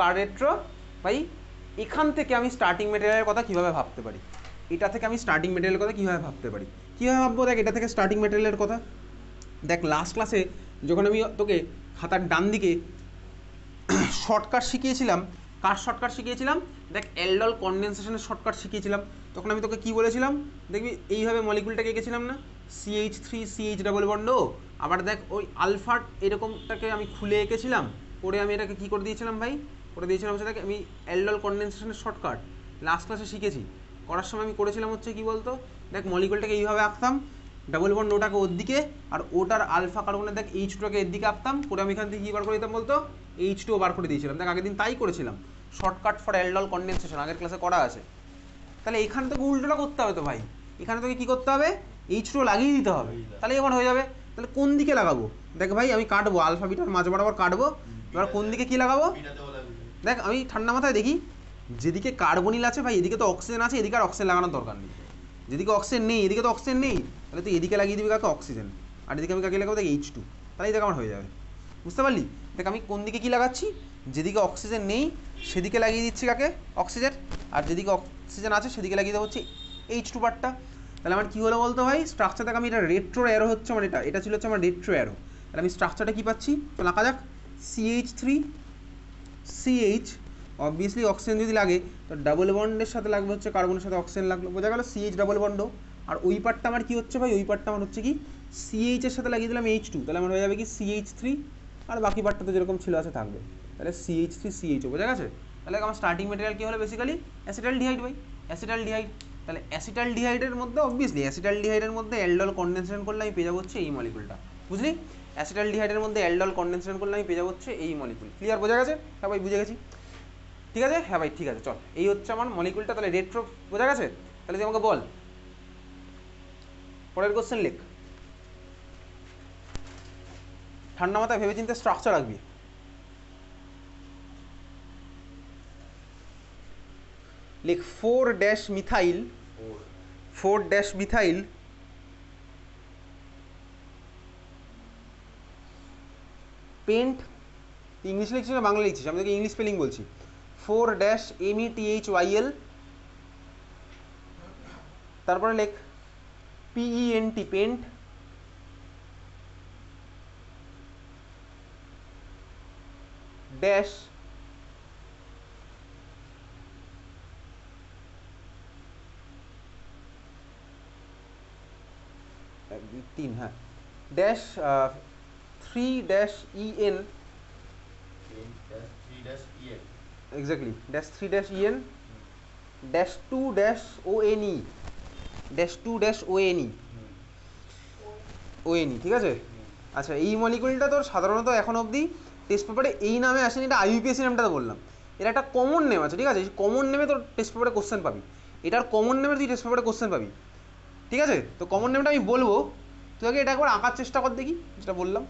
কারেট্রো ভাই এখান থেকে আমি স্টার্টিং মেটেরিয়ালের কথা কীভাবে ভাবতে পারি এটা থেকে আমি স্টার্টিং মেটেরিয়ালের কথা কীভাবে ভাবতে পারি কীভাবে ভাববো দেখ এটা থেকে স্টার্টিং মেটেরিয়ালের কথা দেখ লাস্ট ক্লাসে যখন আমি তোকে খাতার ডান দিকে শর্টকাট শিখিয়েছিলাম কার শর্টকাট শিখিয়েছিলাম দেখ অ্যালডল কনডেনসেশনের শর্টকাট শিখিয়েছিলাম তখন আমি তোকে কী বলেছিলাম দেখবি এইভাবে মলিকুলটাকে এঁকেছিলাম না C H three C H double bond আবার দেখ ওই আলফাট এরকমটাকে আমি খুলে এঁকেছিলাম করে আমি এটাকে কী করে দিয়েছিলাম ভাই করে দিয়েছিলাম হচ্ছে দেখ আমি অ্যালডল কন্ডেনসেশনের শর্টকাট লাস্ট ক্লাসে শিখেছি করার সময় আমি করেছিলাম হচ্ছে কি বলতো দেখ মলিকুলটাকে এইভাবে আঁকতাম ডাবল বন্ড ওটাকে ওর দিকে আর ওটার আলফা কার্বনের দেখ এইচ টুটাকে এর দিকে আঁকতাম করে আমি এখান থেকে কী বার করে দিতাম বলতো এইচ টু বার করে দিয়েছিলাম দেখ আগের দিন তাই করেছিলাম শর্টকাট ফর অ্যালডল কন্ডেনসেশন আগের ক্লাসে করা আছে তাহলে এখানে তোকে উল্টোটা করতে হবে তো ভাই এখানে তোকে কী করতে হবে এইচ টু লাগিয়ে দিতে হবে তাহলে এবার হয়ে যাবে তাহলে কোন দিকে লাগাবো দেখ ভাই আমি কাটবো আলফা বিটার মাঝ বরাবর কাটবো এবার কোন দিকে কী লাগাবো দেখ আমি ঠান্ডা মাথায় দেখি যেদিকে কার্বনিল আছে ভাই এদিকে তো অক্সিজেন আছে এদিকে আর অক্সিজেন লাগানোর দরকার নেই যেদিকে অক্সিজেন নেই এদিকে তো অক্সিজেন নেই তাহলে তুই এদিকে লাগিয়ে দিবি কাকে অক্সিজেন আর এদিকে আমি কাকে লাগাবো দেখ এইচ টু তাহলে দেখ আমার হয়ে যাবে বুঝতে পারলি দেখ আমি কোন দিকে কী লাগাচ্ছি যেদিকে অক্সিজেন নেই সেদিকে লাগিয়ে দিচ্ছি কাকে অক্সিজেন আর যেদিকে অক্সিজেন আছে সেদিকে লাগিয়ে দেওয়া হচ্ছে এইচ টু পার্টটা তাহলে আমার কী হলো বলতো ভাই স্ট্রাকচার দেখ আমি এটা রেট্রো অ্যারো হচ্ছে আমার এটা এটা ছিল হচ্ছে আমার রেট্রো অ্যারো তাহলে আমি স্ট্রাকচারটা কী পাচ্ছি তো লাখা যাক সিএইচ থ্রি সিএইচ অবভিয়াসলি অক্সিজেন যদি লাগে তো ডাবল বন্ডের সাথে লাগবে হচ্ছে কার্বনের সাথে অক্সিজেন লাগলো বোঝা গেল সিএইচ ডাবল বন্ড আর ওই পার্টটা আমার কী হচ্ছে ভাই ওই পার্টটা আমার হচ্ছে কি সিএইচের সাথে লাগিয়ে দিলাম এইচ টু তাহলে আমার হয়ে যাবে কি সিএইচ থ্রি আর বাকি পার্টটা তো যেরকম ছিল আছে থাকবে তাহলে সিএইচ থ্রি সিএইচও বোঝা গেছে তাহলে আমার স্টার্টিং মেটেরিয়াল কী হলো বেসিক্যালি অ্যাসিটাল ডিহাইড ভাই অ্যাসিটাল ডিহাইড তাহলে অ্যাসিটাল ডিহাইডের মধ্যে অবভিয়াসলি অ্যাসিটাল ডিহাইডের মধ্যে অ্যালডল কন্ডেনসেশন করলে আমি পেয়ে যাবো হচ্ছে এই মলিকুলটা বুঝলি অ্যাসিটালডিহাইডের মধ্যে অ্যালডল কন্ডেনশন করলে আমি পেয়ে যাবো হচ্ছে এই মলিকুল ক্লিয়ার বোঝা গেছে হ্যাঁ ভাই বুঝে গেছি ঠিক আছে হ্যাঁ ভাই ঠিক আছে চল এই হচ্ছে আমার মলিকুলটা তাহলে রেট্রো বোঝা গেছে তাহলে তুই আমাকে বল পরের কোশ্চেন লেখ ঠান্ডা মাথায় ভেবে চিন্তে স্ট্রাকচার রাখবি লেখ four dash methyl four dash methyl pent ইংলিশে লিখছিস না বাংলা লিখছিস আমি তোকে ইংলিশ স্পেলিং বলছি four dash M E T H Y L তারপরে লেখ P E N T pent dash তিন হ্যাঁ dash three dash E N exactly dash three dash E N dash two dash O N E dash two dash O N E O N E ঠিক আছে hmm. আচ্ছা এই মলিকুলটা তোর সাধারণত এখন অবধি টেস্ট পেপারে এই নামে আসেনি এটা আইইউপিএসি নামটা বললাম এটা একটা কমন নেম আছে ঠিক আছে কমন নেমে তোর টেস্ট পেপারে কোশ্চেন পাবি এটার কমন নেমে তুই টেস্ট পেপারে কোশ্চেন পাবি ঠিক আছে তো কমন নেমটা আমি বলবো তুই আগে এটা একবার আঁকার চেষ্টা কর দেখি যেটা বললাম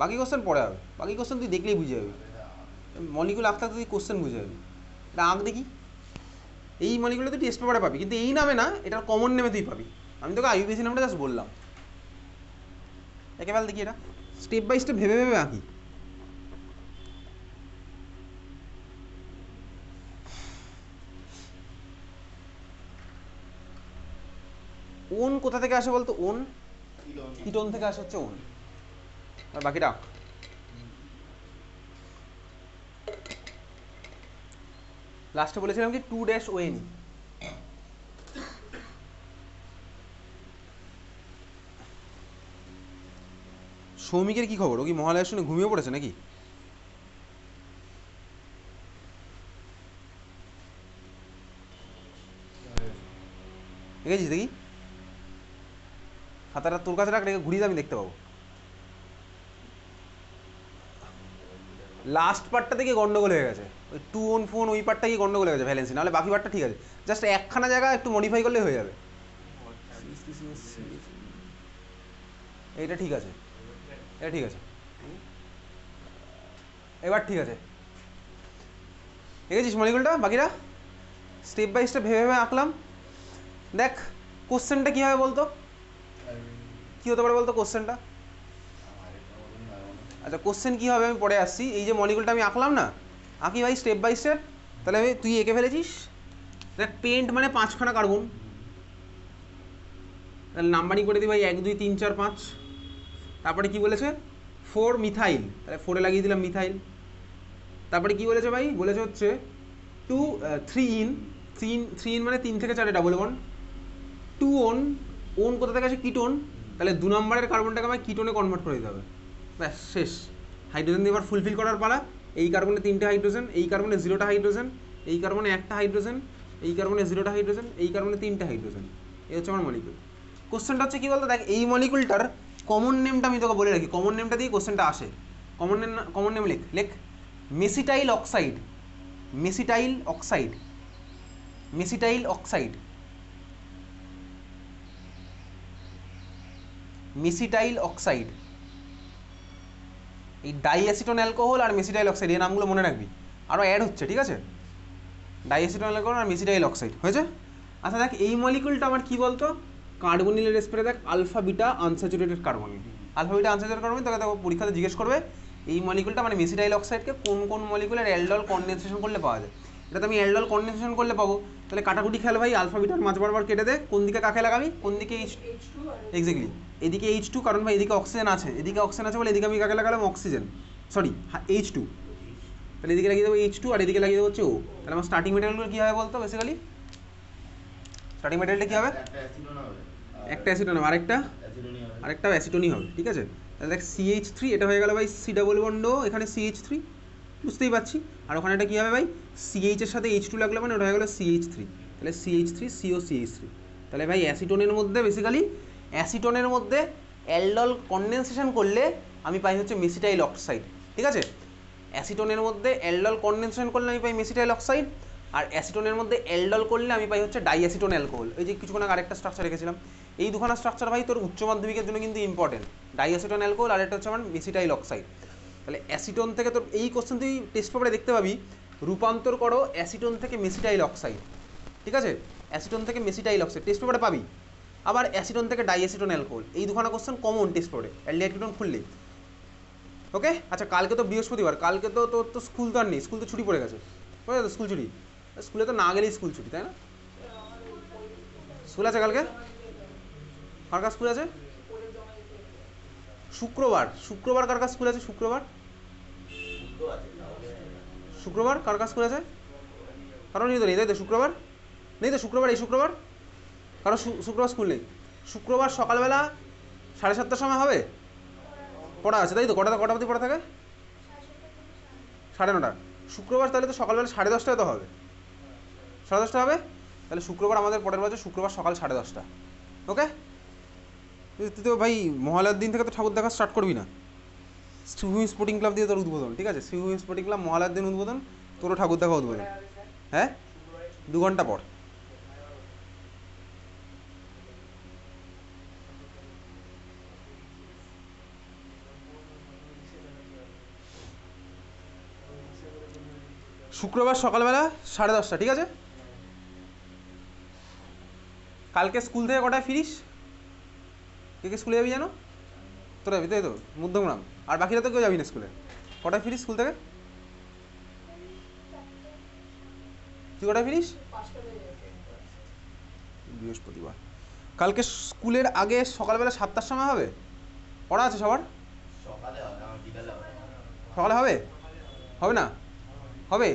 বাকি কোশ্চেন পড়ে হবে বাকি কোশ্চেন তুই দেখলেই বুঝে যাবি মলিকুল আঁকতে আঁকতে তুই কোশ্চেন বুঝে যাবি এটা আঁক দেখি এই মলিকুলো তুই টেস্ট পেপারে পাবি কিন্তু এই নামে না এটার কমন নেমে তুই পাবি আমি তোকে আইউবিএসি নামটা জাস্ট বললাম একেবারে দেখি এটা স্টেপ বাই স্টেপ ভেবে ভেবে আঁকি ওন কোথা থেকে আসে বলতো ওন কিটন থেকে আসে হচ্ছে ওন আর বাকিটা লাস্টে বলেছিলাম কি টু ড্যাশ ওয়েন সৌমিকের কি খবর ও কি মহালয়ার শুনে ঘুমিয়ে পড়েছে নাকি দেখেছিস দেখি খাতাটা তোর কাছে রাখ ঘুরিয়ে আমি দেখতে পাবো লাস্ট পার্টটা থেকে গন্ডগোল হয়ে গেছে ওই টু ওন ফোন ওই পার্টটা কি গন্ডগোল হয়ে গেছে ভ্যালেন্সি নাহলে বাকি পার্টটা ঠিক আছে জাস্ট একখানা জায়গা একটু মডিফাই করলে হয়ে যাবে এইটা ঠিক আছে এটা ঠিক আছে এবার ঠিক আছে দেখেছিস মলিকুলটা বাকিরা স্টেপ বাই স্টেপ ভেবে ভেবে আঁকলাম দেখ কোশ্চেনটা কী হবে বলতো কী হতে পারে বলতো কোশ্চেনটা আচ্ছা কোশ্চেন কী হবে আমি পরে আসছি এই যে মলিকুলটা আমি আঁকলাম না আঁকি ভাই স্টেপ বাই স্টেপ তাহলে আমি তুই এঁকে ফেলেছিস দেখ পেন্ট মানে পাঁচখানা কার্বন তাহলে নাম্বারিং করে দিই ভাই এক দুই তিন চার পাঁচ তারপরে কি বলেছে ফোর মিথাইল তাহলে ফোরে লাগিয়ে দিলাম মিথাইল তারপরে কি বলেছে ভাই বলেছে হচ্ছে two three in three in three in মানে তিন থেকে চারে double one two one one কোথা থেকে আছে কিটোন তাহলে দু নম্বরের কার্বনটাকে আমায় কিটোনে কনভার্ট করে দিতে হবে ব্যাস শেষ হাইড্রোজেন দিয়ে এবার ফুলফিল করার পালা এই কার্বনে তিনটে হাইড্রোজেন এই কার্বনে জিরোটা হাইড্রোজেন এই কার্বনে একটা হাইড্রোজেন এই কার্বনে জিরোটা হাইড্রোজেন এই কার্বনে তিনটে হাইড্রোজেন এই হচ্ছে আমার মলিকুল কোশ্চেনটা হচ্ছে কী বলতো দেখ এই মলিকুলটার কমন নেমটা আমি তোকে বলে রাখি কমন নেমটা দিয়ে কোশ্চেনটা আসে কমন নেম কমন নেম লেখ লেখ mesityl oxide mesityl oxide mesityl oxide mesityl oxide এই ডাইঅ্যাসিটোন অ্যালকোহল আর মেসিডাইল অক্সাইড এই নামগুলো মনে রাখবি আরও অ্যাড হচ্ছে ঠিক আছে ডাইঅ্যাসিটোন অ্যালকোহল আর মেসিডাইল অক্সাইড হয়েছে আচ্ছা দেখ এই মলিকুলটা আমার কী বলতো কার্বনিলের স্প্রে দেখ alpha beta unsaturated carbonyl alpha beta unsaturated carbonyl তাকে দেখো পরীক্ষাতে জিজ্ঞেস করবে এই মলিকুলটা মানে মেসিডাইল অক্সাইডকে কোন কোন মলিকুলের অ্যালডল কনডেনসেশন করলে পাওয়া যায় এটা আমি অ্যালডল কন্ডেনশন করলে পাবো তাহলে কাটাকুটি খেয়াল ভাই আলফা বিটার মাঝ বারবার কেটে দে কোন দিকে কাকে লাগাবি কোন দিকে এইচ এক্স্যাক্টলি এদিকে এইচ টু কারণ ভাই এদিকে অক্সিজেন আছে এদিকে অক্সিজেন আছে বলে এদিকে আমি কাকে লাগালাম অক্সিজেন সরি এইচ টু তাহলে এদিকে লাগিয়ে দেবো এইচ টু আর এদিকে লাগিয়ে দেবো হচ্ছে ও তাহলে আমার স্টার্টিং মেটেরিয়ালগুলো কী হবে বলতো বেসিক্যালি স্টার্টিং মেটেরিয়ালটা কী হবে একটা অ্যাসিটন হবে আরেকটা আরেকটা অ্যাসিটনই হবে ঠিক আছে তাহলে দেখ সিএইচ থ্রি এটা হয়ে গেল ভাই সি ডাবল বন্ড এখানে সিএইচ থ্রি বুঝতেই পারছি আর ওখানে এটা কী হবে ভাই সিএইচ এর সাথে এইচ টু লাগলে মানে ওটা হয়ে গেলো সিএইচ থ্রি তাহলে C H three C O C H three তাহলে ভাই অ্যাসিটনের মধ্যে বেসিক্যালি অ্যাসিটনের মধ্যে অ্যালডল কনডেনসেশন করলে আমি পাই হচ্ছে মেসিটাইল অক্সাইড ঠিক আছে অ্যাসিটনের মধ্যে অ্যালডল কনডেনসেশন করলে আমি পাই মেসিটাইল অক্সাইড আর অ্যাসিটোনের মধ্যে অ্যালডল করলে আমি পাই হচ্ছে ডাইঅ্যাসিটোন অ্যালকোহল এই যে কিছুক্ষণ আগে আরেকটা স্ট্রাকচার রেখেছিলাম এই দুখানা স্ট্রাকচার ভাই তোর উচ্চ মাধ্যমিকের জন্য কিন্তু ইম্পর্টেন্ট ডাইঅ্যাসিটোন অ্যালকোহল আর একটা হচ্ছে আমার মেসিটাইল অক্সাইড তাহলে অ্যাসিটন থেকে তোর এই কোশ্চেন তুই টেস্ট পেপারে দেখতে পাবি রূপান্তর করো অ্যাসিটোন থেকে মেসিটাইল অক্সাইড ঠিক আছে অ্যাসিটোন থেকে মেসিটাইল অক্সাইড টেস্ট পেপারে পাবি আবার অ্যাসিটোন থেকে ডাইঅ্যাসিটোন অ্যালকোহল এই দুখানা কোশ্চেন কমন টেস্ট পেপারে অ্যালডিঅ্যাসিটোন খুললে ওকে আচ্ছা কালকে তো বৃহস্পতিবার কালকে তো তোর তো স্কুল তো আর নেই স্কুল তো ছুটি পড়ে গেছে বুঝলে তো স্কুল ছুটি স্কুলে তো না গেলেই স্কুল ছুটি তাই না স্কুল আছে কালকে কার কার স্কুল আছে শুক্রবার শুক্রবার কার কার স্কুল আছে শুক্রবার শুক্রবার কার কাজ করে আছে কারণ নেই তো নেই তাই তো শুক্রবার নেই তো শুক্রবার এই শুক্রবার কারণ শুক্রবার স্কুল নেই শুক্রবার সকালবেলা সাড়ে সাতটার সময় হবে পড়া আছে তাই তো কটা কটা অবধি পড়া থাকে সাড়ে নটা শুক্রবার তাহলে তো সকালবেলা সাড়ে দশটায় তো হবে সাড়ে দশটা হবে তাহলে শুক্রবার আমাদের পরের বছর শুক্রবার সকাল সাড়ে দশটা ওকে তুই তো ভাই মহালয়ার দিন থেকে তো ঠাকুর দেখা স্টার্ট করবি না সিউই স্পোর্টিং ক্লাব দিয়ে তোর উদ্বোধন ঠিক আছে সিউই স্পোর্টিং ক্লাব মহালয়ার দিন উদ্বোধন তোরও ঠাকুর দেখা উদ্বোধন হ্যাঁ দু ঘন্টা পর শুক্রবার সকালবেলা সাড়ে দশটা ঠিক আছে কালকে স্কুল থেকে কটায় ফিরিস কে কে স্কুলে যাবি জানো তোরা যাবি তাই তো মধ্যমগ্রাম আর বাকিরা তো কেউ যাবি না স্কুলে কটায় ফিরিস স্কুল থেকে তুই কটায় ফিরিস বৃহস্পতিবার কালকে স্কুলের আগে সকালবেলা সাতটার সময় হবে পড়া আছে সবার সকালে হবে হবে না হবে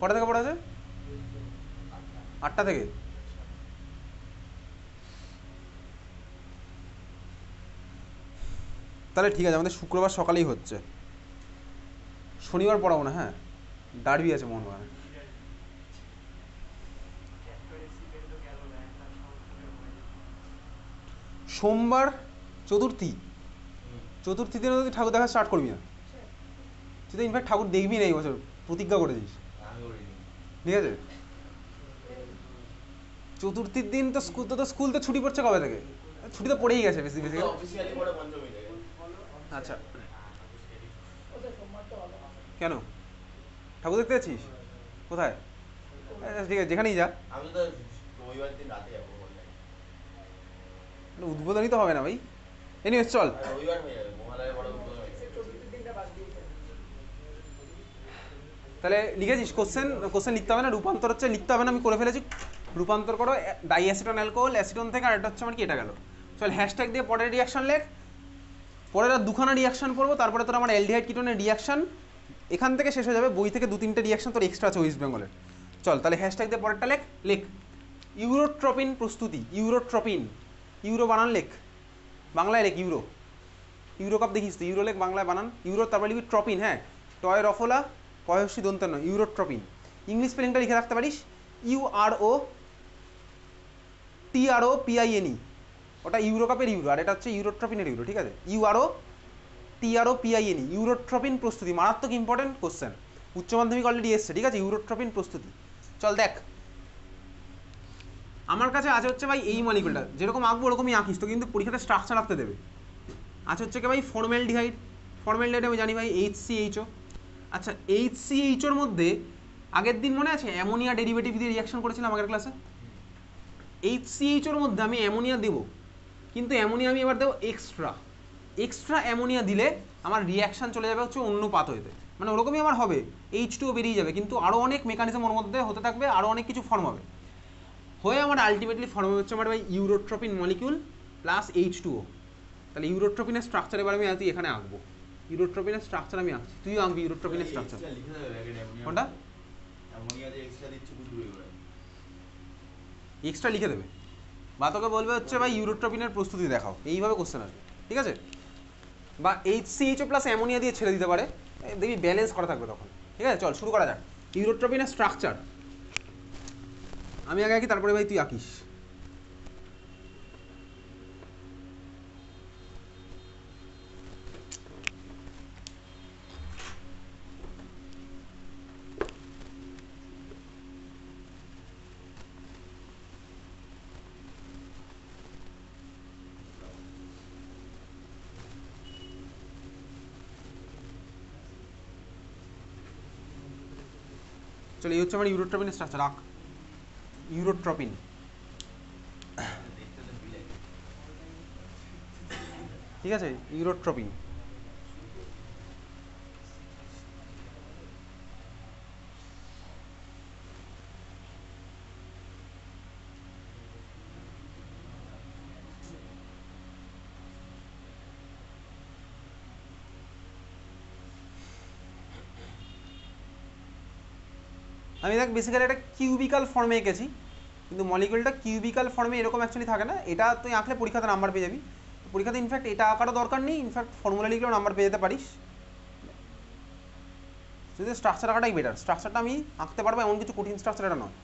কটা থেকে পড়া আছে আটটা থেকে তাহলে ঠিক আছে আমাদের শুক্রবার সকালেই হচ্ছে শনিবার পড়াবো না হ্যাঁ দাঁড়বি আছে মানে সোমবার চতুর্থী চতুর্থী দিনে তুই ঠাকুর দেখা স্টার্ট করবি না তুই তো ইনফ্যাক্ট ঠাকুর দেখবি না এই বছর প্রতিজ্ঞা করেছিস ঠিক আছে চতুর্থীর দিন তো স্কুল তো স্কুল তো ছুটি পড়ছে কবে থেকে ছুটি তো পড়েই গেছে বেশি বেশি আচ্ছা কেন ঠাকুর দেখতে যাচ্ছিস কোথায় আচ্ছা, ঠিক আছে যেখানেই যা তো মানে উদ্বোধনই তো হবে না ভাই এনি চল তাহলে লিখেছিস কোশ্চেন কোশ্চেন লিখতে হবে না রূপান্তর হচ্ছে লিখতে হবে না আমি করে ফেলেছি রূপান্তর করো ডাই অ্যাসিটন অ্যালকোহল অ্যাসিটন থেকে আর এটা হচ্ছে আমার কি এটা গেল চল হ্যাশট্যাগ দিয়ে পরের রিয়াকশন লেখ পরে দুখানা রিয়াকশান করবো তারপরে তোর আমার এলডিহাইড কিটনের রিয়াকশান এখান থেকে শেষ হয়ে যাবে বই থেকে দু তিনটে রিয়াকশান তোর এক্সট্রা আছে ওয়েস্ট বেঙ্গলের চল তাহলে হ্যাশট্যাগ দিয়ে পরেরটা লেখ লেখ ইউরোট্রপিন প্রস্তুতি ইউরোট্রপিন ইউরো বানান লেখ বাংলায় লেখ ইউরো ইউরো কাপ দেখিস তো ইউরো লেখ বাংলায় বানান ইউরো তারপরে লিখবি ট্রপিন হ্যাঁ টয় রফলা কয়সি দন্তান্ন ইউরোট্রপিন ইংলিশ স্পেলিংটা লিখে রাখতে পারিস ইউ আর ও টি পিআইএনই ওটা ইউরো কাপের ইউরো আর এটা হচ্ছে ইউরোট্রপিনের ইউরো ঠিক আছে ইউআরও টিআরও পিআইএনই ইউরোট্রপিন প্রস্তুতি মারাত্মক ইম্পর্টেন্ট কোশ্চেন উচ্চ মাধ্যমিক অলরেডি এসছে ঠিক আছে ইউরোট্রপিন প্রস্তুতি চল দেখ আমার কাছে আছে হচ্ছে ভাই এই মলিকুলটা যেরকম আঁকবো ওরকমই আঁকিস তো কিন্তু পরীক্ষাতে স্ট্রাকচার আঁকতে দেবে আছে হচ্ছে কি ভাই ফর্মেল ডিহাইড ফর্মেল ডিহাইড আমি জানি ভাই এইচ সি এইচও আচ্ছা এইচ সি এইচওর মধ্যে আগের দিন মনে আছে অ্যামোনিয়া ডেরিভেটিভ দিয়ে রিয়াকশন করেছিলাম আগের ক্লাসে এইচ সি এইচওর মধ্যে আমি অ্যামোনিয়া দেবো কিন্তু অ্যামোনিয়া আমি এবার দেবো এক্সট্রা এক্সট্রা অ্যামোনিয়া দিলে আমার রিয়াকশান চলে যাবে হচ্ছে অন্য হইতে মানে ওরকমই আমার হবে এইচ টুও বেরিয়ে যাবে কিন্তু আরও অনেক মেকানিজম ওর মধ্যে হতে থাকবে আরও অনেক কিছু ফর্ম হবে হয়ে আমার আলটিমেটলি ফর্ম হবে হচ্ছে আমার ভাই urotropin molecule plus H two O তাহলে ইউরোট্রপিনের স্ট্রাকচার এবার আমি আজকে এখানে আঁকবো ইউরোট্রপিনের স্ট্রাকচার আমি আঁকছি তুই আঁকবি ইউরোট্রপিনের স্ট্রাকচার কোনটা এক্সট্রা লিখে দেবে বা তোকে বলবে হচ্ছে ভাই ইউরোট্রপিনের প্রস্তুতি দেখাও এইভাবে কোশ্চেন আসবে ঠিক আছে বা H C H O plus ammonia দিয়ে ছেড়ে দিতে পারে দেখবি ব্যালেন্স করা থাকবে তখন ঠিক আছে চল শুরু করা যাক ইউরোট্রপিনের স্ট্রাকচার আমি আগে আঁকি তারপরে ভাই তুই আঁকিস চলো এই হচ্ছে আমার ইউরোট্রপিন স্ট্রাকচার আক ইউরোট্রপিন ঠিক আছে ইউরোট্রপিন আমি দেখ বেসিক্যালি একটা কিউবিক্যাল ফর্মে এঁকেছি কিন্তু মলিকুলটা কিউবিকাল ফর্মে এরকম অ্যাকচুয়ালি থাকে না এটা তুই আঁকলে পরীক্ষাতে নাম্বার পেয়ে যাবি পরীক্ষাতে ইনফ্যাক্ট এটা আঁকারও দরকার নেই ইনফ্যাক্ট ফর্মুলা লিখলেও নাম্বার পেয়ে যেতে পারিস যদি স্ট্রাকচার আঁকাটাই বেটার স্ট্রাকচারটা আমি আঁকতে পারবো এমন কিছু কঠিন স্ট্রাকচার এটা নয়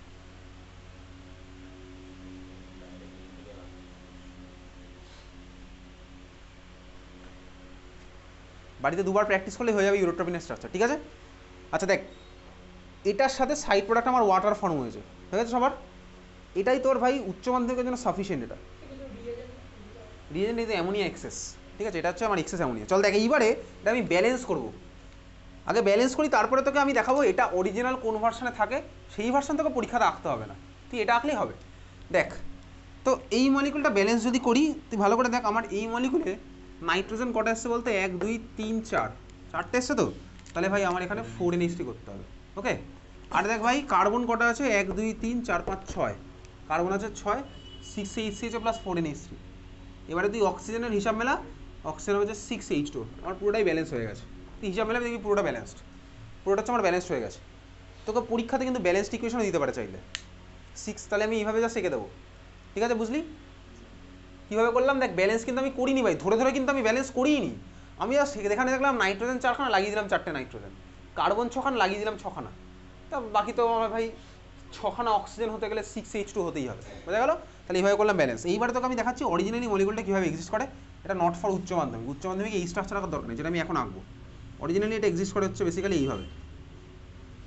বাড়িতে দুবার প্র্যাকটিস করলে হয়ে যাবে ইউরোট্রপিনের স্ট্রাকচার ঠিক আছে আচ্ছা দেখ এটার সাথে সাইড প্রোডাক্ট আমার ওয়াটার ফর্ম হয়েছে ঠিক আছে সবার এটাই তোর ভাই উচ্চ মাধ্যমিকের জন্য সাফিসিয়েন্ট এটা রিজেন্ট ইজ অ্যামোনিয়া এক্সেস ঠিক আছে এটা হচ্ছে আমার এক্সেস অ্যামোনিয়া চল দেখে এইবারে এটা আমি ব্যালেন্স করব আগে ব্যালেন্স করি তারপরে তোকে আমি দেখাবো এটা অরিজিনাল কোন ভার্সানে থাকে সেই ভার্সান তোকে পরীক্ষাতে আঁকতে হবে না তুই এটা আঁকলেই হবে দেখ তো এই মলিকুলটা ব্যালেন্স যদি করি তুই ভালো করে দেখ আমার এই মলিকুলে নাইট্রোজেন কটা এসছে বলতে এক দুই তিন চার চারটে এসছে তো তাহলে ভাই আমার এখানে ফোর এনএসটি করতে হবে ওকে আর দেখ ভাই কার্বন কটা আছে এক দুই তিন চার পাঁচ ছয় কার্বন আছে ছয় six H H plus four N H three এবারে তুই অক্সিজেনের হিসাব মেলা অক্সিজেন হচ্ছে সিক্স এইচ টু আমার পুরোটাই ব্যালেন্স হয়ে গেছে তুই হিসাব মেলা দেখবি পুরোটা ব্যালেন্সড পুরোটা হচ্ছে আমার ব্যালেন্স হয়ে গেছে তোকে পরীক্ষাতে কিন্তু ব্যালেন্সড ইকুয়েশনও দিতে পারে চাইলে সিক্স তাহলে আমি এইভাবে যা শেখে দেবো ঠিক আছে বুঝলি কীভাবে করলাম দেখ ব্যালেন্স কিন্তু আমি করিনি ভাই ধরে ধরে কিন্তু আমি ব্যালেন্স করিইনি আমি আর সেখানে দেখলাম নাইট্রোজেন চারখানা লাগিয়ে দিলাম চারটে নাইট্রোজেন কার্বন ছখানা লাগিয়ে দিলাম ছখানা তা বাকি তো আমার ভাই ছখানা অক্সিজেন হতে গেলে সিক্স এইচ টু হতেই হবে বোঝা গেল তাহলে এইভাবে করলাম ব্যালেন্স এইবারে তোকে আমি দেখাচ্ছি অরিজিনালি মলিকুলটা কীভাবে এক্সিস্ট করে এটা নট ফর উচ্চ মাধ্যমিক উচ্চ মাধ্যমিক এই স্ট্রাকচার রাখার দরকার নেই যেটা আমি এখন আঁকবো অরিজিনালি এটা এক্সিস্ট করে হচ্ছে বেসিক্যালি এইভাবে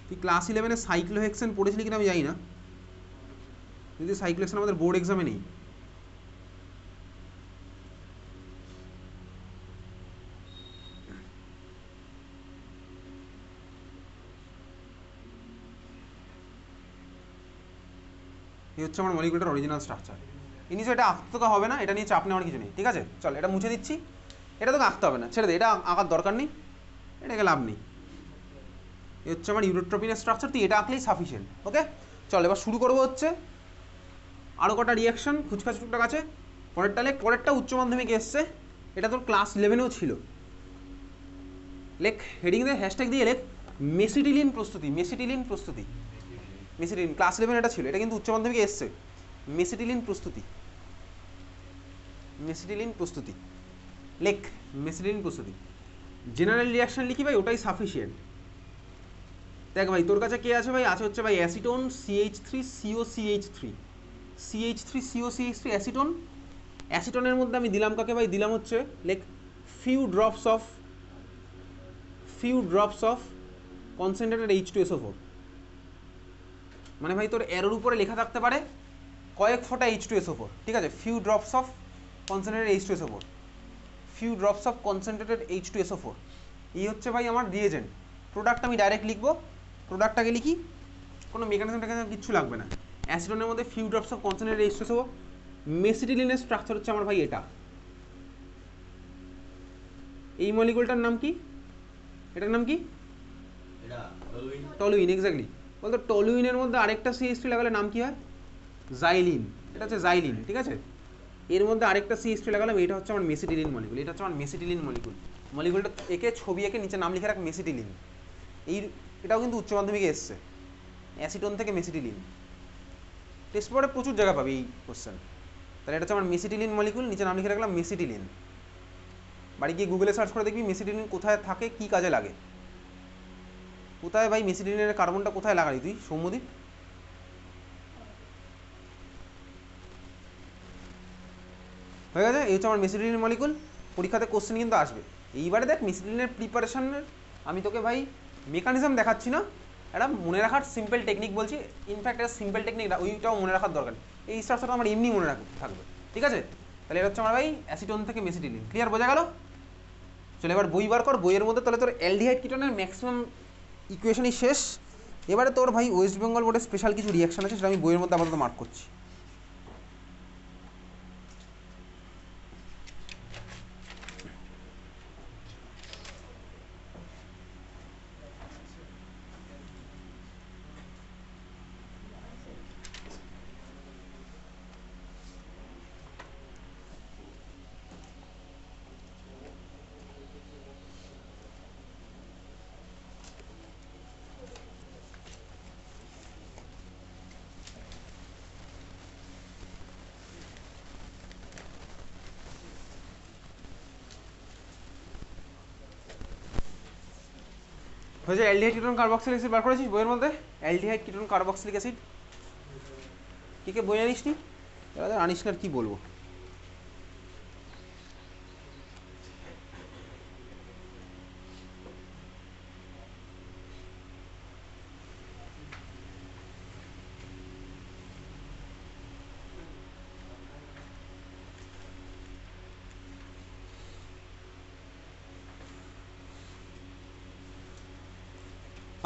তুই ক্লাস ইলেভেনে সাইক্লোহেক্সেন পড়েছিলি কিনা আমি জানি না যদি সাইক্লোহেক্সেন আমাদের বোর্ড এক্সামে নেই এই হচ্ছে আমার মলিকুলটার অরিজিনাল স্ট্রাকচার এই নিচে এটা আঁকতে তো হবে না এটা নিয়ে চাপ নেওয়ার কিছু নেই ঠিক আছে চল এটা মুছে দিচ্ছি এটা তোকে আঁকতে হবে না ছেড়ে দে এটা আঁকার দরকার নেই এটাকে লাভ নেই এ হচ্ছে আমার ইউরোট্রোপিনের স্ট্রাকচার তুই এটা আঁকলেই সাফিসিয়েন্ট ওকে চল এবার শুরু করবো হচ্ছে আরও কটা রিয়াকশন ফুচকা চুটকার কাছে পরেরটা লেখ পরেরটা উচ্চ মাধ্যমিকে এসছে এটা তোর ক্লাস ইলেভেনেও ছিল লেখ হেডিং দিয়ে হ্যাশট্যাগ দিয়ে লেখ মেসিটিলিন প্রস্তুতি মেসিটিলিন প্রস্তুতি মেসিটিলিন ক্লাস ইলেভেন এটা ছিল এটা কিন্তু উচ্চ মাধ্যমিকে এসছে মেসিটিলিন প্রস্তুতি মেসিটিলিন প্রস্তুতি লেখ মেসিটিলিন প্রস্তুতি জেনারেল রিয়াকশান লিখি ভাই ওটাই সাফিসিয়েন্ট দেখ ভাই তোর কাছে কে আছে ভাই আছে হচ্ছে ভাই acetone C H three C O C H three C H three C O C H three acetone অ্যাসিটনের মধ্যে আমি দিলাম কাকে ভাই দিলাম হচ্ছে লেখ few drops of few drops of concentrated H two S O four মানে ভাই তোর এরোর উপরে লেখা থাকতে পারে কয়েক ফোঁটা এইচ টু এসও ফোর ঠিক আছে few drops of concentrated H two S O four few drops of concentrated H two S O four এই হচ্ছে ভাই আমার রিয়েজেন্ট প্রোডাক্ট আমি ডাইরেক্ট লিখবো প্রোডাক্টটাকে লিখি কোনো মেকানিজম টেকানিজম কিচ্ছু লাগবে না অ্যাসিডনের মধ্যে few drops of concentrated H two S four মেসিটিলিনের স্ট্রাকচার হচ্ছে আমার ভাই এটা এই মলিকুলটার নাম কি এটার নাম কি টলুইন এক্স্যাক্টলি বলতো টলুইনের মধ্যে আরেকটা সিএস লাগালে নাম কি হয় জাইলিন এটা হচ্ছে জাইলিন ঠিক আছে এর মধ্যে আরেকটা সিএস থ্রি লাগালাম এটা হচ্ছে আমার মেসিটিলিন মলিকুল এটা হচ্ছে আমার মেসিটিলিন মলিকুল মলিকুলটা একে ছবি একে নিচে নাম লিখে রাখ মেসিটিলিন এই এটাও কিন্তু উচ্চ মাধ্যমিকে এসছে অ্যাসিটন থেকে মেসিটিলিন টেস্ট পরে প্রচুর জায়গা পাবে এই কোশ্চেন তাহলে এটা হচ্ছে আমার মেসিটিলিন মলিকুল নিচে নাম লিখে রাখলাম মেসিটিলিন বাড়ি গিয়ে গুগলে সার্চ করে দেখবি মেসিটিলিন কোথায় থাকে কী কাজে লাগে কোথায় ভাই মেসিডিনের কার্বনটা কোথায় লাগালি তুই সৌম্যদীপ হয়ে গেছে এই হচ্ছে আমার মেসিডিনের মলিকুল পরীক্ষাতে কোশ্চেন কিন্তু আসবে এইবারে দেখ মেসিডিনের প্রিপারেশনের আমি তোকে ভাই মেকানিজম দেখাচ্ছি না একটা মনে রাখার সিম্পল টেকনিক বলছি ইনফ্যাক্ট একটা সিম্পল টেকনিক ওইটাও মনে রাখার দরকার এই স্ট্রাকচারটা আমার এমনি মনে রাখ থাকবে ঠিক আছে তাহলে এটা হচ্ছে আমার ভাই অ্যাসিটোন থেকে মেসিডিলিন ক্লিয়ার বোঝা গেল চলে এবার বই বার কর বইয়ের মধ্যে তাহলে তোর অ্যালডিহাইড কিটনের ম্যাক্সিমাম ইকুয়েশনই শেষ এবারে তোর ভাই ওয়েস্ট বেঙ্গল বোর্ডের স্পেশাল কিছু রিয়াকশান আছে সেটা আমি বইয়ের মধ্যে আপাতত মার্ক করছি হয়েছে অ্যালডিহাইড কিটন কার্বক্সিলিক অ্যাসিড বার করেছিস বইয়ের মধ্যে অ্যালডিহাইড কিটন কার্বক্সিলিক অ্যাসিড কী কে বই আনিস নি এবার আনিস না আর কী বলবো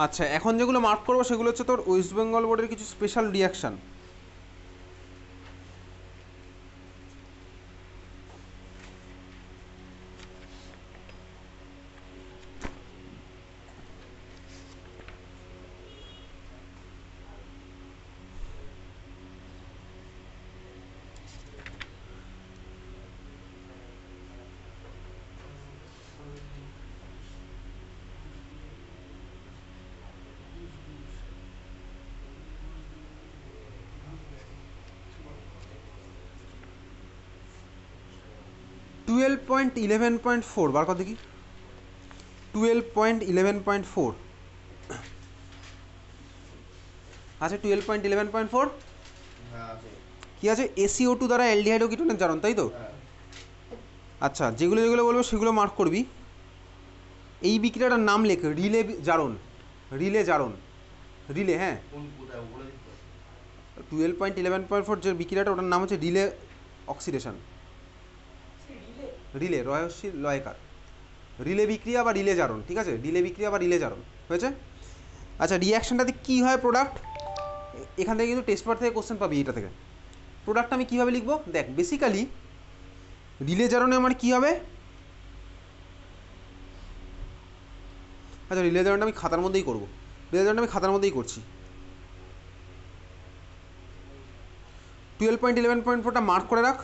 আচ্ছা এখন যেগুলো মার্ক করবো সেগুলো হচ্ছে তোর ওয়েস্ট বেঙ্গল বোর্ডের কিছু special reaction twelve point eleven point four বার কর দেখি twelve point eleven point four আচ্ছা twelve point eleven point four কী আছে এসিও টু দ্বারা এলডিহাইডো কিটোনের জারণ তাই তো আচ্ছা যেগুলো যেগুলো বলবো সেগুলো মার্ক করবি এই বিক্রিয়াটার নাম লেখ রিলে জারণ রিলে জারণ রিলে হ্যাঁ twelve point eleven point four যে বিক্রিয়াটা ওটার নাম হচ্ছে রিলে অক্সিডেশন রিলে রয়সী লয়কার রিলে বিক্রিয়া বা রিলে জারণ ঠিক আছে রিলে বিক্রিয়া বা রিলে জারণ হয়েছে আচ্ছা রিয়াকশানটাতে কী হয় প্রোডাক্ট এখান থেকে কিন্তু টেস্ট পার থেকে কোশ্চেন পাবি এটা থেকে প্রোডাক্ট আমি কীভাবে লিখবো দেখ বেসিক্যালি রিলে জারণে আমার মানে কী হবে আচ্ছা রিলে জারণটা আমি খাতার মধ্যেই করবো রিলে জারণটা আমি খাতার মধ্যেই করছি টুয়েলভ পয়েন্ট ইলেভেন পয়েন্ট ফোরটা মার্ক করে রাখ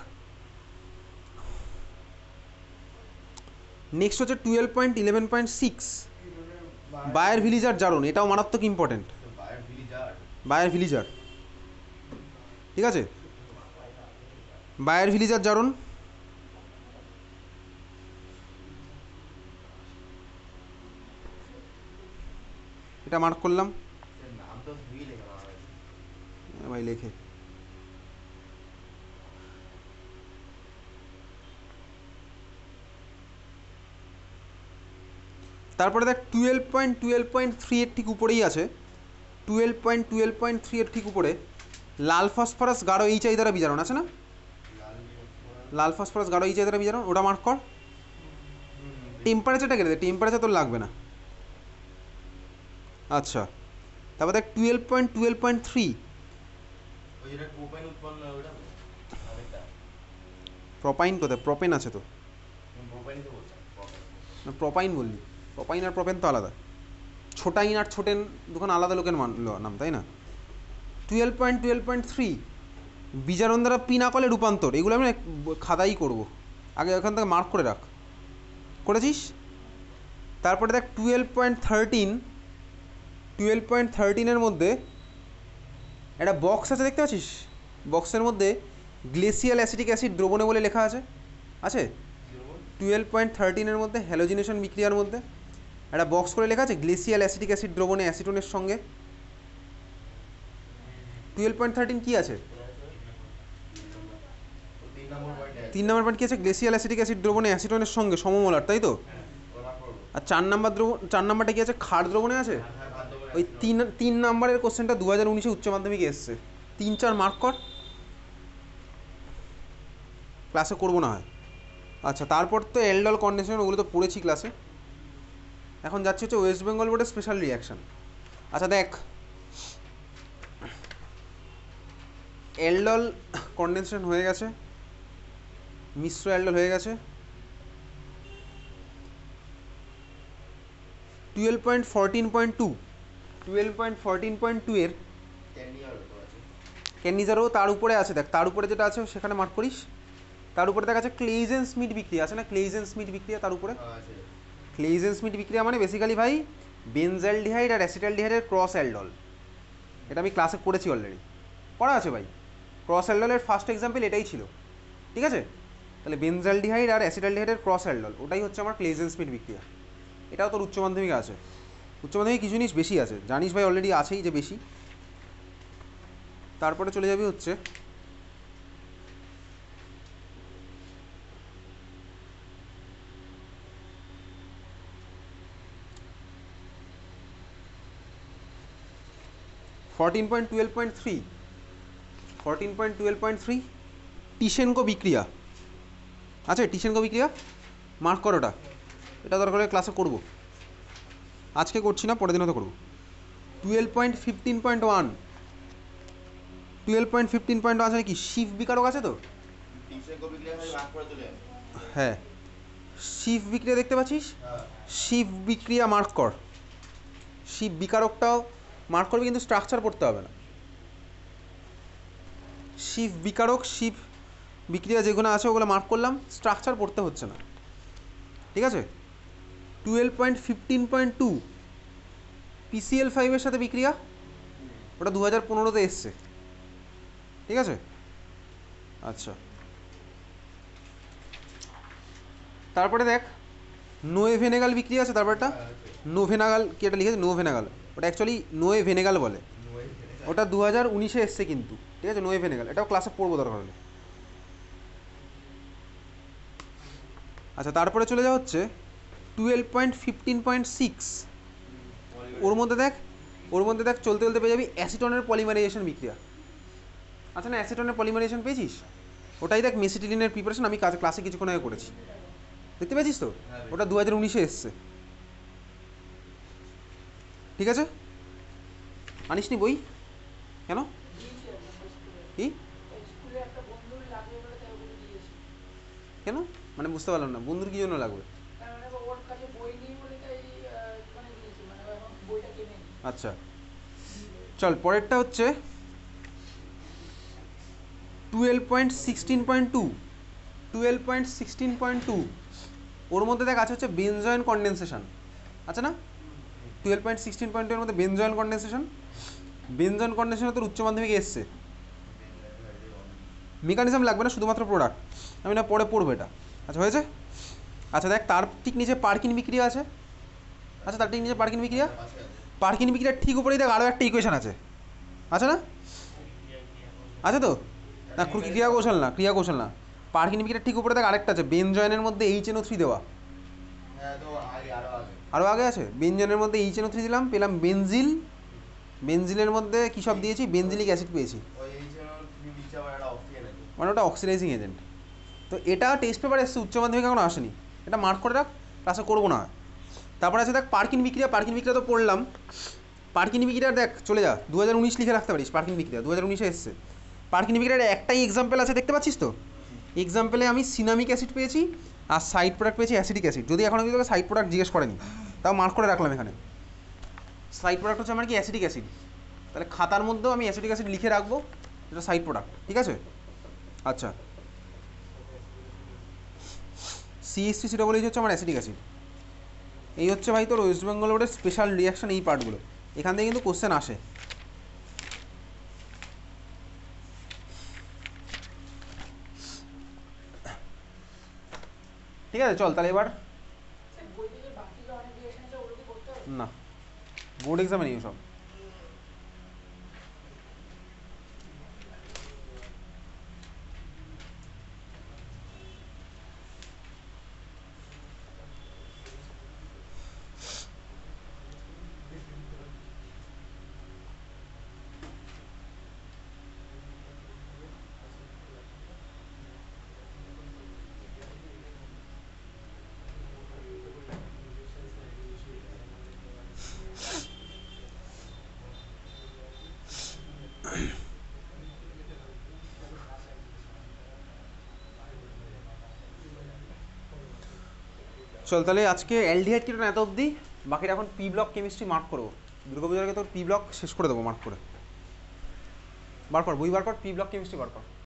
নেক্সট হচ্ছে twelve point eleven point six Baeyer Villiger জারুন এটাও মারাত্মক ইম্পর্টেন্ট বায়ার ভিলিজার ঠিক আছে বায়ার ভিলিজার জারুন এটা মার্ক করলাম হ্যাঁ ভাই লেখে তারপরে দেখ twelve point twelve point three এর ঠিক উপরেই আছে twelve point twelve point three এর ঠিক উপরে লাল ফসফরাস গাঢ় এই দ্বারা বিজারণ আছে না লাল ফসফরাস গাঢ় এই দ্বারা বিজারণ ওটা মার্ক কর টেম্পারেচারটা কেটে দেয় টেম্পারেচার তোর লাগবে না আচ্ছা তারপর দেখ twelve point twelve point three propyne কোথায় প্রপেন আছে তো প্রোপাইন বললি প্রপাইন আর প্রপেন তো আলাদা ছোটাইন আর ছোটেন দুখান আলাদা লোকের মান নাম তাই না twelve point twelve point three বিজারণ দ্বারা পিনাকলে রূপান্তর এগুলো আমি খাদাই করব আগে ওখান থেকে মার্ক করে রাখ করেছিস তারপরে দেখ twelve point thirteen twelve point থার্টিনের মধ্যে একটা বক্স আছে দেখতে পাচ্ছিস বক্সের মধ্যে গ্লেসিয়াল অ্যাসিটিক অ্যাসিড দ্রবণে বলে লেখা আছে আছে টুয়েলভ পয়েন্ট থার্টিনের মধ্যে হ্যালোজিনেশন বিক্রিয়ার মধ্যে একটা বক্স করে লেখা আছে গ্লেসিয়াল অ্যাসিটিক অ্যাসিড দ্রবণে অ্যাসিটোনের সঙ্গে টুয়েলভ পয়েন্ট থার্টিন কী আছে তিন নম্বর পয়েন্ট কী আছে গ্লেসিয়াল অ্যাসিটিক অ্যাসিড দ্রবণে অ্যাসিটোনের সঙ্গে সমমলার তাই তো আর চার নাম্বার দ্রবণ চার নাম্বারটা কী আছে খার দ্রবণে আছে ওই তিন তিন নাম্বারের কোশ্চেনটা দু হাজার উনিশে উচ্চ মাধ্যমিকে এসছে তিন চার মার্ক কর ক্লাসে করবো না হয় আচ্ছা তারপর তো এলডল কন্ডিশন ওগুলো তো পড়েছি ক্লাসে এখন যাচ্ছে হচ্ছে ওয়েস্ট বেঙ্গল বোর্ডের স্পেশাল রিয়াকশান আচ্ছা দেখ এলডল কন্ডেনশন হয়ে গেছে মিশ্র এলডল হয়ে গেছে twelve point fourteen point two twelve point fourteen point two এর ক্যানিজারও তার উপরে আছে দেখ তার উপরে যেটা আছে সেখানে মার্ক করিস তার উপরে দেখা আছে ক্লেজেন স্মিট বিক্রিয়া আছে না ক্লেজেন স্মিট বিক্রিয়া তার উপরে ক্লেইজেন্সমিট বিক্রিয়া মানে বেসিক্যালি ভাই বেনজ্যালডিহাইড আর অ্যাসিটালডিহাইডের ক্রস অ্যালডল এটা আমি ক্লাসে করেছি অলরেডি করা আছে ভাই ক্রস অ্যালডলের ফার্স্ট এক্সাম্পল এটাই ছিল ঠিক আছে তাহলে ডিহাইড আর অ্যাসিডালডিহাইডের ক্রস অ্যালডল ওটাই হচ্ছে আমার ক্লেজেন্সমিট বিক্রিয়া এটাও তোর উচ্চ মাধ্যমিকে আছে উচ্চ মাধ্যমিক কিছু জিনিস বেশি আছে জানিস ভাই অলরেডি আছেই যে বেশি তারপরে চলে যাবি হচ্ছে 14.12.3 14.12.3 টিশেনকো বিক্রিয়া আচ্ছা টিসেনকো বিক্রিয়া মার্ক ওটা এটা দরকার হলে ক্লাসে করব আজকে করছি না পরের দিন তো করবো twelve point fifteen point one twelve point fifteen point one আছে নাকি শিফ বিকারক আছে তো হ্যাঁ শিফ বিক্রিয়া দেখতে পাচ্ছিস হ্যাঁ। শিফ বিক্রিয়া মার্ক কর শিফ বিকারকটাও মার্ক করবে কিন্তু স্ট্রাকচার পড়তে হবে না শিব বিকারক শিব বিক্রিয়া যেগুলো আছে ওগুলো মার্ক করলাম স্ট্রাকচার পড়তে হচ্ছে না ঠিক আছে twelve point fifteen point two PCl ফাইভের সাথে বিক্রিয়া ওটা দু হাজার পনেরোতে এসছে ঠিক আছে আচ্ছা তারপরে দেখ ভেনেগাল বিক্রিয়া আছে তারপরটা নোভেনাগাল হ্যাঁ, কি এটা লিখেছে নোভেনাগাল ওটা অ্যাকচুয়ালি নোয়ে ভেনেগাল বলে ওটা দু হাজার উনিশে এসছে কিন্তু ঠিক আছে নোয়ে ভেনেগাল এটাও ক্লাসে পড়বো দরকার হলে আচ্ছা তারপরে চলে যাওয়া হচ্ছে twelve point fifteen point six ওর মধ্যে দেখ ওর মধ্যে দেখ চলতে চলতে পেয়ে যাবি অ্যাসিটনের পলিমারাইজেশন বিক্রিয়া আচ্ছা না অ্যাসিটনের পলিমারাইজেশন পেয়েছিস ওটাই দেখ মেসিটিলিনের প্রিপারেশন আমি কাজ ক্লাসে কিছুক্ষণ আগে করেছি দেখতে পেয়েছিস তো হ্যাঁ, ওটা দু হাজার উনিশে এসছে ঠিক আছে নি বই কেন কি কেন মানে বুঝতে পারলাম না বন্ধুর কি জন্য লাগবে আচ্ছা চল পরেরটা হচ্ছে twelve point sixteen point two twelve point sixteen point two ওর মধ্যে দেখ আছে হচ্ছে বেনজয়েন কন্ডেনসেশন আছে না টুয়েলভ পয়েন্ট সিক্সটিন পয়েন্ট টুয়ের মধ্যে বেনজয়েল কন্ডেনসেশন বেনজয়েল কন্ডেনসেশন তোর উচ্চ মাধ্যমিকে এসছে মেকানিজম লাগবে না শুধুমাত্র প্রোডাক্ট আমি না পরে পড়বো এটা আচ্ছা হয়েছে আচ্ছা দেখ তার ঠিক নিচে পার্কিন বিক্রিয়া আছে আচ্ছা তার ঠিক নিচে পার্কিন বিক্রিয়া পার্কিন বিক্রিয়ার ঠিক উপরেই দেখ আরও একটা ইকুয়েশন আছে আছে না আছে তো না ক্রিয়া কৌশল না ক্রিয়া কৌশল না পার্কিন বিক্রিয়ার ঠিক উপরে দেখ আরেকটা আছে বেনজয়েনের মধ্যে এইচ ও থ্রি দেওয়া হ্যাঁ, আরও আগে আছে বেঞ্জনের মধ্যে এইচেনও থ্রি দিলাম পেলাম বেনজিল বেনজিলের মধ্যে কী সব দিয়েছি বেনজিলিক অ্যাসিড পেয়েছি মানে ওটা অক্সিডাইজিং মানে এজেন্ট তো এটা টেস্ট পেপার এসছে উচ্চ মাধ্যমিক এখনো আসেনি এটা মার্ক করে রাখ ক্লাসে করবো না তারপরে আছে দেখ পার্কিন বিক্রিয়া পার্কিন বিক্রিয়া তো পড়লাম পার্কিন বিক্রিয়ার দেখ চলে যা দু হাজার উনিশ লিখে রাখতে পারিস পার্কিন বিক্রিয়া দু হাজার উনিশে এসছে পার্কিন বিক্রিয়ার একটাই এক্সাম্পল আছে দেখতে পাচ্ছিস তো এক্সাম্পলে আমি সিনামিক অ্যাসিড পেয়েছি আর সাইড প্রোডাক্ট পেয়েছি অ্যাসিডিক অ্যাসিড যদি এখন আমি তোকে সাইড প্রোডাক্ট জিজ্ঞেস করেনি তাও মার্ক করে রাখলাম এখানে সাইড প্রোডাক্ট হচ্ছে আমার কি অ্যাসিডিক অ্যাসিড তাহলে খাতার মধ্যেও আমি অ্যাসিডিক অ্যাসিড লিখে রাখবো এটা সাইড প্রোডাক্ট ঠিক আছে আচ্ছা সিএসসি সিটা এইচ হচ্ছে আমার অ্যাসিডিক অ্যাসিড এই হচ্ছে ভাই তোর ওয়েস্ট বেঙ্গল বোর্ডের স্পেশাল রিয়াকশন এই পার্টগুলো এখান থেকে কিন্তু কোশ্চেন আসে ঠিক আছে চল তাহলে এবার আচ্ছা, না বোর্ড এক্সামে নেই সব চল তাহলে আজকে এলডিহাইড কিটন এত অবধি বাকিটা এখন পি ব্লক কেমিস্ট্রি মার্ক করবো দুর্গাপূজার আগে তোর পি ব্লক শেষ করে দেবো মার্ক করে বার কর বই বার কর পি ব্লক কেমিস্ট্রি বার কর